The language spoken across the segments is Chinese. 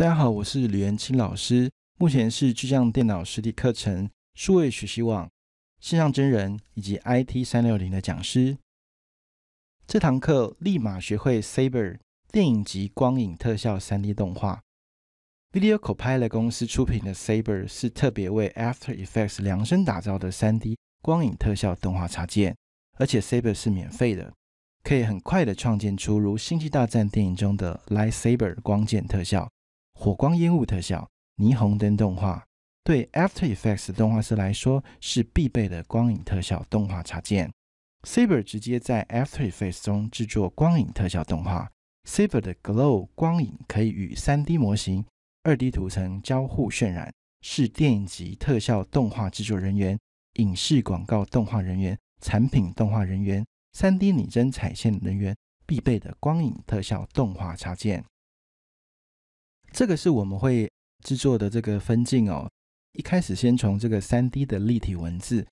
大家好，我是吕元清老师，目前是巨匠电脑实体课程、数位学习网、线上真人以及 IT 三六零的讲师。这堂课立马学会 Saber 电影级光影特效 3D 动画。Video Copilot 公司出品的 Saber 是特别为 After Effects 量身打造的 3D 光影特效动画插件，而且 Saber 是免费的，可以很快的创建出如《星际大战》电影中的 Lightsaber 光剑特效。火光烟雾特效、霓虹灯动画，对 After Effects 动画师来说是必备的光影特效动画插件。Saber 直接在 After Effects 中制作光影特效动画。Saber 的 Glow 光影可以与 3D 模型、2D 图层交互渲染，是电影级特效动画制作人员、影视广告动画人员、产品动画人员、3D 真彩线人员必备的光影特效动画插件。这个是我们会制作的这个分镜哦。一开始先从这个三 D 的立体文字，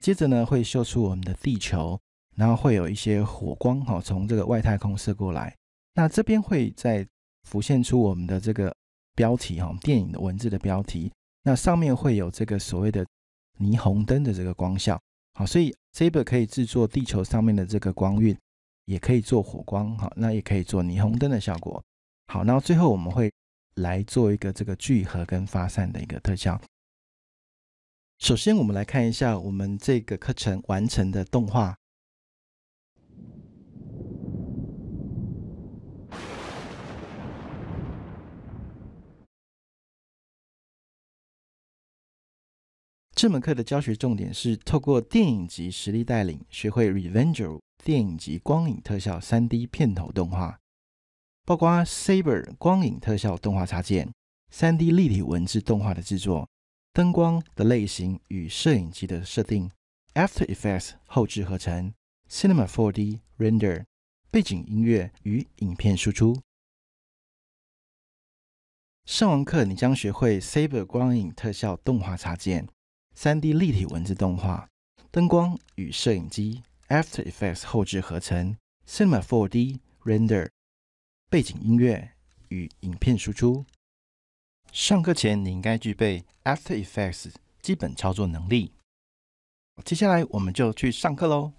接着呢会秀出我们的地球，然后会有一些火光哈从这个外太空射过来。那这边会再浮现出我们的这个标题哈，电影的文字的标题。那上面会有这个所谓的霓虹灯的这个光效好，所以 Zebra 可以制作地球上面的这个光晕，也可以做火光哈，那也可以做霓虹灯的效果。好，然后最后我们会。来做一个这个聚合跟发散的一个特效。首先，我们来看一下我们这个课程完成的动画。这门课的教学重点是透过电影级实力带领，学会《Revenge》电影级光影特效三 D 片头动画。包括 Saber 光影特效动画插件、三 D 立体文字动画的制作、灯光的类型与摄影机的设定、After Effects 后置合成、Cinema 4D Render、背景音乐与影片输出。上完课，你将学会 Saber 光影特效动画插件、三 D 立体文字动画、灯光与摄影机、After Effects 后置合成、Cinema 4D Render。背景音乐与影片输出。上课前，你应该具备 After Effects 基本操作能力。接下来，我们就去上课喽。